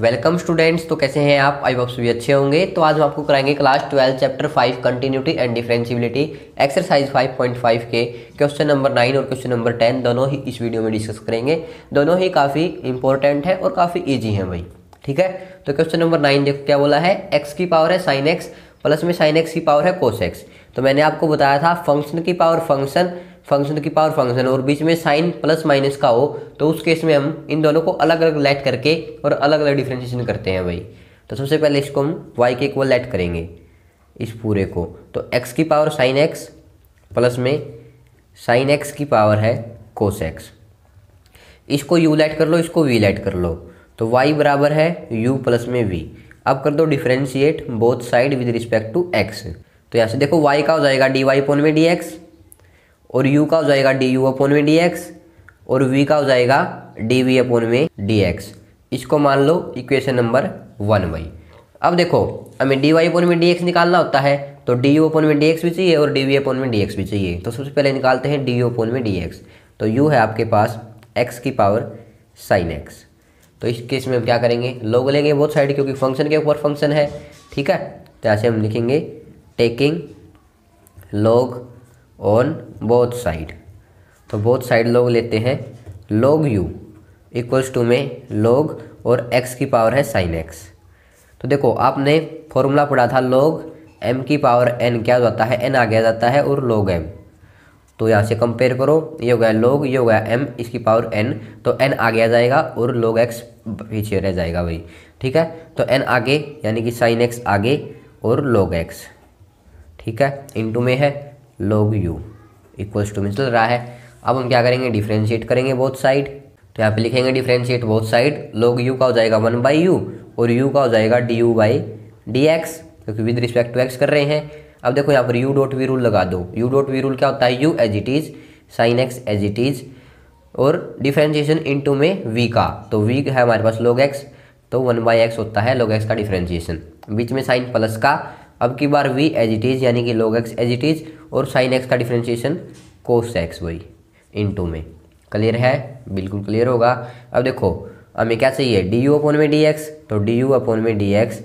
welcome students तो कैसे हैं आप आई होप भी अच्छे होंगे तो आज हम आपको कराएंगे class twelve chapter five continuity and differentiability exercise five point five के क्वेश्चन नंबर नाइन और क्वेश्चन नंबर टेन दोनों ही इस वीडियो में डिस्कस करेंगे दोनों ही काफ़ी इंपॉर्टेंट है और काफ़ी ईजी हैं भाई ठीक है तो क्वेश्चन नंबर नाइन देखो क्या बोला है एक्स की पावर है साइन एक्स प्लस में साइन एक्स की पावर है कोस एक्स तो मैंने आपको बताया था फंक्शन की पावर फंक्शन फंक्शन की पावर फंक्शन और बीच में साइन प्लस माइनस का हो तो उस केस में हम इन दोनों को अलग अलग लेट करके और अलग अलग डिफ्रेंशिएशन करते हैं भाई तो सबसे पहले इसको हम वाई के इक्वल लेट करेंगे इस पूरे को तो एक्स की पावर साइन एक्स प्लस में साइन एक्स की पावर है कोस एक्स इसको यू लेट कर लो इसको वी लेट कर लो तो वाई बराबर है यू प्लस में वी अब कर दो differentiate both side with respect to x तो यहाँ से देखो वाई का हो जाएगा डी वाई पोन में डी एक्स और u का हो जाएगा डी यू अपोन में डी और v का हो जाएगा डी वी अपोन में डी इसको मान लो इक्वेशन नंबर वन वाई अब देखो हमें डी वाई अपोन में डी निकालना होता है तो डी यू अपोन में डी भी चाहिए और डी वी अपोन में डी भी चाहिए तो सबसे पहले निकालते हैं डी यू अपोन में डी तो u है आपके पास x की पावर साइन एक्स तो इस केस में हम क्या करेंगे लोग लेंगे बहुत साइड क्योंकि फंक्शन के ऊपर फंक्शन है ठीक है तो ऐसे हम लिखेंगे taking log on both side तो बोथ साइड लोग लेते हैं लोग यू इक्वल्स टू में लोग और एक्स की पावर है साइन एक्स तो देखो आपने फॉर्मूला पढ़ा था लोग एम की पावर एन क्या जाता है एन आ गया जाता है और लोग एम तो यहाँ से कंपेयर करो ये हो गया लोग ये हो गया एम इसकी पावर एन तो एन आगे आ जाएगा और लोग एक्स पीछे रह जाएगा भाई ठीक है तो एन आगे यानी कि साइन एक्स आगे और लोग एक्स ठीक है इंटू में है लॉग यू इक्वल्स टू में चल रहा है अब हम क्या करेंगे डिफ्रेंशिएट करेंगे बोथ साइड तो यहाँ पे लिखेंगे differentiate both side log u का हो जाएगा वन बाई यू और यू का हो जाएगा d u by d x क्योंकि विद रिस्पेक्ट टू एक्स कर रहे हैं अब देखो यहाँ पर यू डॉट वी रूल लगा दो यू डॉट वी रूल क्या होता है u as it is sine x as it is और डिफ्रेंशिएशन टू में वी का तो वी है हमारे पास लोग एक्स तो वन बाई एक्स होता है लोग एक्स का डिफ्रेंशिएशन बीच में साइन प्लस का अब की बार वी एज इट इज़ यानी कि log x as it is और साइन एक्स का differentiation cos x y into में क्लियर है बिल्कुल क्लियर होगा अब देखो हमें क्या चाहिए डी यू अपोन में डी एक्स तो डी यू अपोन में डी एक्स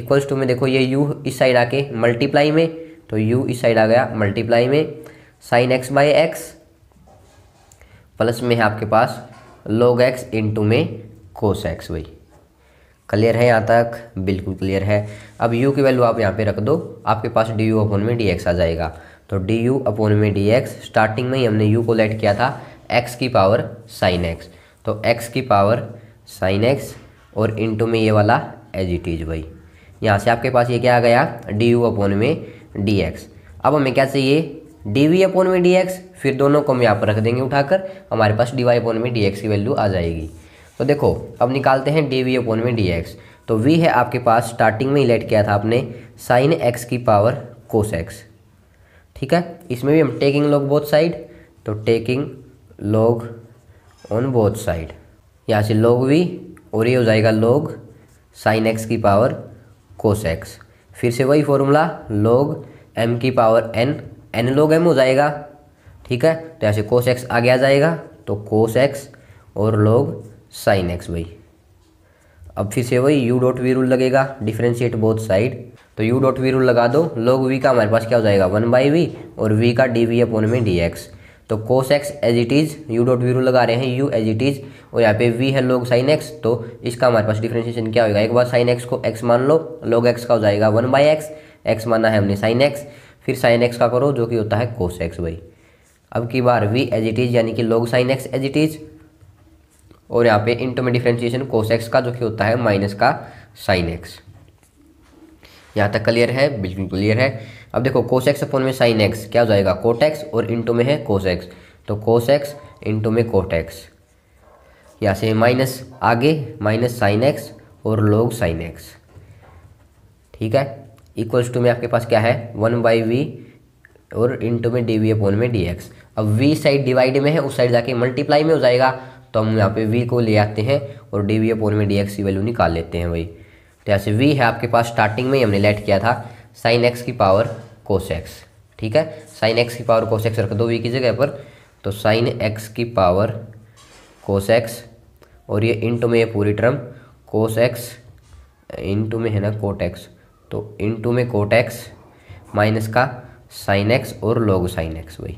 इक्वल्स टू में देखो ये यू इस साइड आके मल्टीप्लाई में तो यू इस साइड आ गया मल्टीप्लाई में sine x by x plus में है आपके पास लॉग एक्स टू में कोस एक्स वाई क्लियर है यहाँ तक बिल्कुल क्लियर है अब यू की वैल्यू आप यहाँ पे रख दो आपके पास डी यू अपोन में डी एक्स आ जाएगा तो डी यू अपोन में डी एक्स स्टार्टिंग में ही हमने यू को लेट किया था एक्स की पावर साइन एक्स तो एक्स की पावर साइन एक्स और इंटू में ये वाला एज इट इज भाई यहाँ से आपके पास ये क्या आ गया डी यू अपोन में डी एक्स अब हमें क्या चाहिए डी वी अपोन में डी एक्स फिर दोनों को हम यहाँ पर रख देंगे उठाकर हमारे पास डी वाई अपोन में डी एक्स की वैल्यू आ जाएगी तो देखो अब निकालते हैं डी वी अपोन में डी एक्स तो वी है आपके पास स्टार्टिंग में ही लेट किया था आपने साइन एक्स की पावर कोस एक्स ठीक है इसमें भी हम टेकिंग लॉग बोथ साइड तो taking log on both side यहाँ से लॉग वी और ये हो जाएगा लॉग साइन एक्स की पावर कोस एक्स फिर से वही फॉर्मूला लॉग एम की power n n log m हो जाएगा ठीक है तो यहाँ से कोस एक्स आगे आ जाएगा तो कोस एक्स और लॉग साइन एक्स वही अब फिर से वही यू डॉट वी रूल लगेगा डिफ्रेंशिएट बोथ साइड तो यू डॉट वी रूल लगा दो लोग वी का हमारे पास क्या हो जाएगा वन बाई वी और वी का डी वी अपॉन में डी एक्स तो cos x as it is u dot v rule लगा रहे हैं यू एज इट इज़ और यहाँ पे वी है लोग साइन एक्स तो इसका हमारे पास डिफ्रेंशिएशन क्या होगा एक बार साइन एक्स को एक्स मान लो लोग एक्स का हो जाएगा वन बाई एक्स एक्स माना है हमने साइन एक्स फिर साइन एक्स का करो जो कि होता है कोस एक्स भाई अब की बार वी एज इट इज़ यानी कि log sine x as it is और यहाँ पे इंटो में डिफ्रेंशिएशन कोस एक्स का जो कि होता है माइनस का साइन एक्स यहाँ तक क्लियर है बिल्कुल क्लियर है अब देखो एक्स अपोन में साइन एक्स क्या हो जाएगा कोटेक्स और इंटू में है एक्स तो एक्स इंटू में कोटेक्स यहाँ से माइनस आगे माइनस साइन एक्स और लोग साइन एक्स ठीक है इक्वल्स टू में आपके पास क्या है वन बाई वी और इंटू में डी वी अपोन में डी एक्स अब वी साइड डिवाइड में है उस साइड जाके मल्टीप्लाई में हो जाएगा तो हम यहाँ पे वी को ले आते हैं और डी वी अपोन में डी एक्स की वैल्यू निकाल लेते हैं भाई तो यहाँ से वी है आपके पास स्टार्टिंग में ही हमने लेट किया था साइन एक्स की पावर कोस एक्स ठीक है साइन एक्स की पावर कोस एक्स रख दो वी की जगह पर तो साइन एक्स की पावर कोस एक्स और ये इंटू में ये पूरी टर्म कोस एक्स इंटू में है ना कोट एक्स तो इंटू में कोट एक्स माइनस का साइन एक्स और लॉग साइन एक्स वही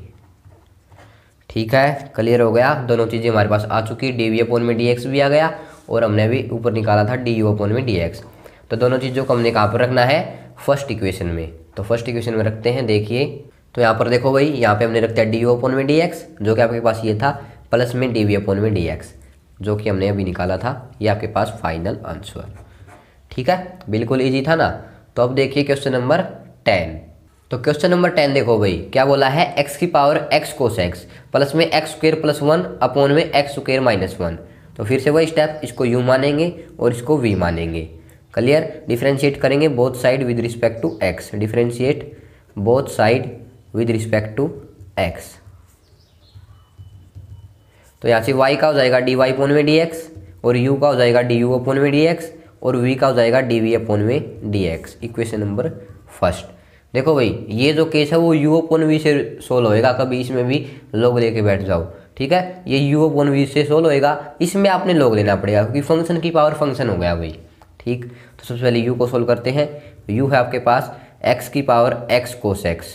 ठीक है क्लियर हो गया दोनों चीज़ें हमारे पास आ चुकी डी वी अपोन में डी एक्स भी आ गया और हमने भी ऊपर निकाला था डी यू अपोन में डी एक्स तो दोनों चीज़ों को हमने कहाँ पर रखना है फर्स्ट इक्वेशन में तो फर्स्ट इक्वेशन में रखते हैं देखिए तो यहाँ पर देखो भाई यहाँ पे हमने रखते हैं डी ओपोन में डी एक्स जो कि आपके पास ये था प्लस में डी वी अपोन में डी एक्स जो कि हमने अभी निकाला था ये आपके पास फाइनल आंसर ठीक है बिल्कुल ईजी था ना तो अब देखिए क्वेश्चन नंबर टेन तो क्वेश्चन नंबर टेन देखो भाई क्या बोला है एक्स की power x cos x plus में x square plus one upon में एक्स स्क्र माइनस वन तो फिर से वही स्टेप इसको यू मानेंगे और इसको वी मानेंगे क्लियर डिफ्रेंशिएट करेंगे both side with respect to x differentiate both side with respect to x तो यहाँ से वाई का हो जाएगा डी वाई पोन में डी और यू का हो जाएगा डी यू अपोन में डी और वी का हो जाएगा डी वी अपोन में डी इक्वेशन नंबर फर्स्ट देखो भाई ये जो केस है वो यू अपोन वी से सोल्व होएगा कभी इसमें भी लोग लेके बैठ जाओ ठीक है ये यू अपोन वी से सोल्व होएगा इसमें आपने लोग लेना पड़ेगा क्योंकि फंक्शन की पावर फंक्शन हो गया भाई ठीक तो सबसे पहले यू को सोल्व करते हैं यू है आपके पास एक्स की पावर एक्स कोस एक्स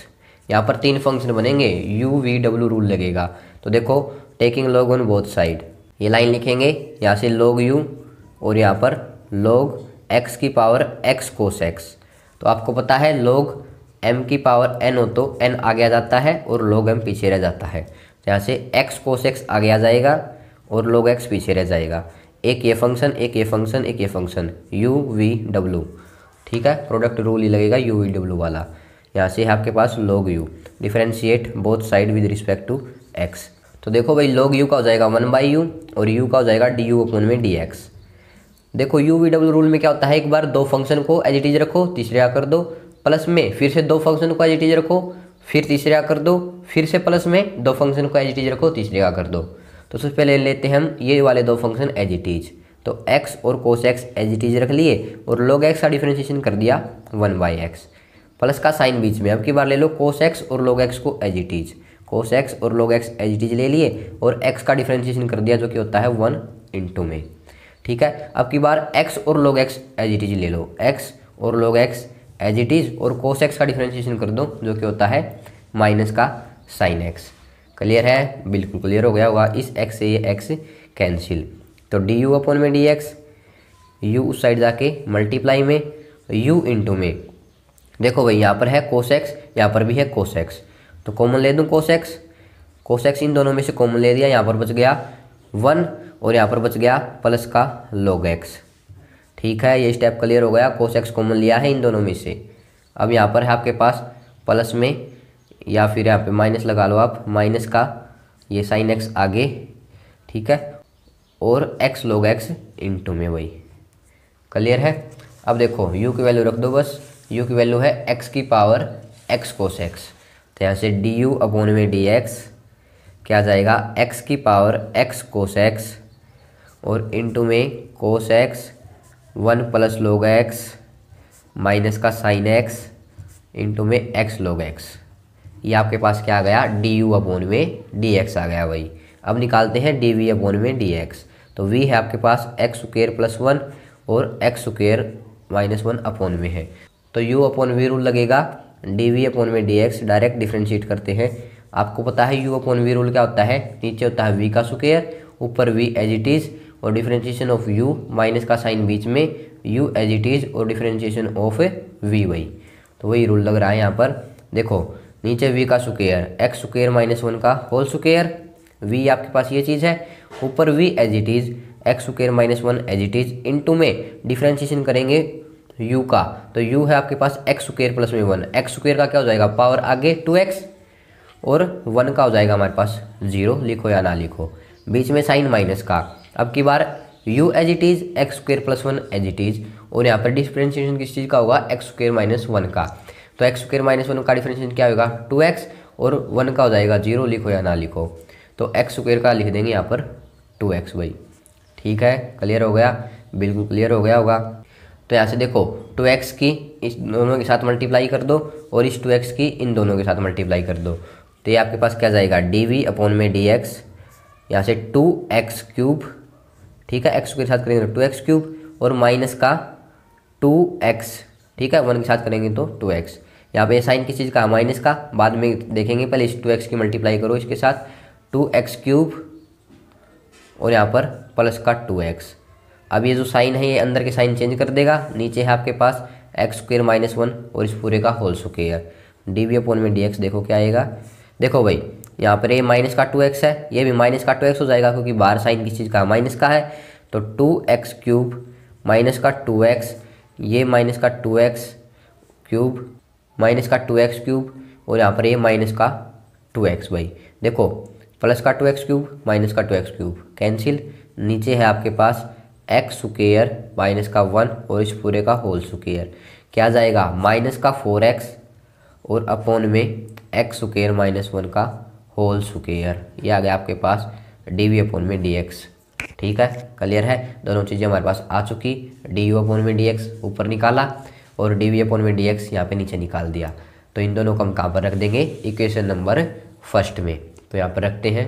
यहाँ पर तीन फंक्शन बनेंगे यू वी डब्ल्यू रूल लगेगा तो देखो taking log on both side ये लाइन लिखेंगे यहाँ से लॉग यू और यहाँ पर लॉग एक्स की पावर एक्स कोस एक्स तो आपको पता है लॉग एम की पावर एन हो तो एन आगे आ जाता है और लॉग एम पीछे रह जाता है तो यहाँ से एक्स कोस एक्स आगे आ जाएगा और लॉग एक्स पीछे रह जाएगा एक ये फंक्शन एक ये फंक्शन एक ये फंक्शन यू वी डब्ल्यू ठीक है प्रोडक्ट रूल ही लगेगा यू वी डब्ल्यू वाला यहाँ से है आपके पास log u differentiate both side with respect to x तो देखो भाई लॉग यू का हो जाएगा वन बाई यू और यू का हो जाएगा डी यू अपन में डी एक्स देखो यू वी डब्ल्यू रूल में क्या होता है एक बार दो फंक्शन को एज इट इज रखो तीसरे आ कर दो प्लस में फिर से दो फंक्शन को एज इट इज रखो फिर तीसरे आ कर दो फिर से प्लस में दो फंक्शन को एज इट इज रखो तीसरे आ कर दो तो सबसे पहले लेते हैं हम ये वाले दो फंक्शन एज इट इज तो x और cos x as it is रख लिए और log x का डिफ्रेंशिएशन कर दिया वन बाई एक्स प्लस का साइन बीच में अब की बार ले लो कोस एक्स और log x को as it is cos x और log x as it is ले लिए और x का डिफ्रेंशिएशन कर दिया जो कि होता है वन इंटू में ठीक है अब की बार x और log x as it is ले लो x और log x as it is और कोस एक्स का डिफ्रेंशिएशन कर दो जो कि होता है माइनस का साइन एक्स क्लियर है बिल्कुल क्लियर हो गया होगा इस एक्स से ये एक्स कैंसिल तो डी यू अपन में डी एक्स यू उस साइड जाके मल्टीप्लाई में यू इंटू में देखो भाई यहाँ पर है कोस एक्स यहाँ पर भी है कोस एक्स तो कॉमन ले दूँ कोस एक्स कोस एक्स इन दोनों में से कॉमन ले दिया यहाँ पर बच गया वन और यहाँ पर बच गया प्लस का लॉग एक्स ठीक है ये स्टेप क्लियर हो गया कोस एक्स कॉमन लिया है इन दोनों में से अब यहाँ पर है आपके पास प्लस में या फिर यहाँ पे माइनस लगा लो आप माइनस का ये साइन एक्स आगे ठीक है और एक्स लोग एक्स इंटू में वही क्लियर है अब देखो यू की वैल्यू रख दो बस यू की वैल्यू है एक्स की पावर एक्स कोस एक्स तो यहाँ से डी यू अपोन में डी एक्स क्या जाएगा एक्स की पावर एक्स कोस एक्स और इंटू में cos x one plus log x minus का साइन एक्स इंटू में एक्स लोग एक्स ये आपके पास क्या आ गया डी यू अपोन में डी एक्स आ गया भाई अब निकालते हैं डी वी अपोन में डी एक्स तो वी है आपके पास एक्स स्क्र प्लस वन और x square minus one upon में है तो यू अपोन वी रूल लगेगा डी वी अपोन में डी एक्स डायरेक्ट डिफ्रेंशिएट करते हैं आपको पता है यू अपोन वी रूल क्या होता है नीचे होता है वी का स्क्र ऊपर वी एज इट इज़ और डिफ्रेंशिएशन ऑफ यू माइनस का साइन बीच में यू एज इट इज़ और डिफ्रेंशिएशन ऑफ वी वही तो वही रूल लग रहा है यहाँ पर देखो नीचे वी का square x square minus one का होल सुकेयर वी आपके पास ये चीज़ है ऊपर v as it is x square minus one as it is into में डिफ्रेंशिएशन करेंगे यू का तो यू है आपके पास एक्स सुकेयर प्लस में वन एक्स सुकेयर का क्या हो जाएगा पावर आगे टू एक्स और वन का हो जाएगा हमारे पास जीरो लिखो या ना लिखो बीच में साइन माइनस का अब की बार u as it is x square plus one as it is और यहाँ पर डिफ्रेंशिएशन किस चीज़ का होगा एक्स स्क्वेयर माइनस वन का तो एक्स स्क्र माइनस वन का डिफ्रेंशिएशन क्या होगा टू एक्स और वन का हो जाएगा जीरो लिखो या ना लिखो तो एक्स स्क्र का लिख देंगे यहाँ पर टू एक्स भाई ठीक है क्लियर हो गया बिल्कुल क्लियर हो गया होगा तो यहाँ से देखो टू एक्स की इस दोनों के साथ मल्टीप्लाई कर दो और इस टू एक्स की इन दोनों के साथ मल्टीप्लाई कर दो तो ये आपके पास क्या जाएगा डी वी अपॉन में डी एक्स यहाँ से टू एक्स क्यूब ठीक है एक्स के साथ करेंगे तो टू एक्स क्यूब और माइनस का टू एक्स ठीक है वन के साथ करेंगे तो टू एक्स यहाँ पे साइन किस चीज़ का माइनस का बाद में देखेंगे पहले इस टू एक्स की मल्टीप्लाई करो इसके साथ टू एक्स क्यूब और यहाँ पर प्लस का टू एक्स अब ये जो साइन है ये अंदर के साइन चेंज कर देगा नीचे है आपके पास एक्स स्क्र माइनस वन और इस पूरे का whole square d v upon में डी एक्स देखो क्या आएगा देखो भाई यहाँ पर ये माइनस का टू एक्स है ये भी माइनस का टू एक्स हो जाएगा क्योंकि बाहर साइन किस चीज़ का माइनस का है तो टू एक्स क्यूब माइनस का टू एक्स ये माइनस का टू एक्स क्यूब माइनस का टू एक्स क्यूब और यहाँ पर ये माइनस का टू एक्स भाई देखो प्लस का टू एक्स क्यूब माइनस का टू एक्स क्यूब कैंसिल नीचे है आपके पास एक्स सुकेयर माइनस का वन और इस पूरे का होल सुकेयर क्या जाएगा माइनस का फोर एक्स और अपोन में एक्स सुकेयर माइनस वन का होल सुकेयर ये आ गया आपके पास डी वी अपोन में डी एक्स ठीक है क्लियर है दोनों चीज़ें हमारे पास आ चुकी डी यू अपोन में डी एक्स ऊपर निकाला और डी वी अपॉन में डी एक्स यहाँ पर नीचे निकाल दिया तो इन दोनों को हम कहाँ पर रख देंगे इक्वेशन नंबर फर्स्ट में तो यहाँ पर रखते हैं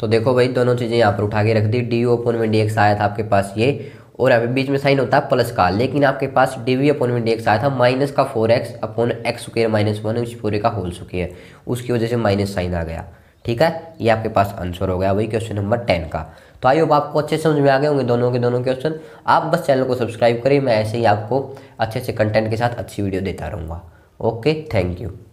तो देखो भाई दोनों चीज़ें यहाँ पर उठा के रख दी डी यू अपॉन में डी एक्स आया था आपके पास ये और अभी बीच में साइन होता है प्लस का लेकिन आपके पास डी वी अपॉन में डी एक्स आया था माइनस का four x upon x square minus one उस पूरे का होल स्क्र उसकी वजह से माइनस साइन आ गया ठीक है ये आपके पास आंसर हो गया वही क्वेश्चन नंबर टेन का तो आई होप आपको अच्छे समझ में आ गए होंगे दोनों के दोनों क्वेश्चन आप बस चैनल को सब्सक्राइब करें मैं ऐसे ही आपको अच्छे अच्छे कंटेंट के साथ अच्छी वीडियो देता रहूँगा ओके थैंक यू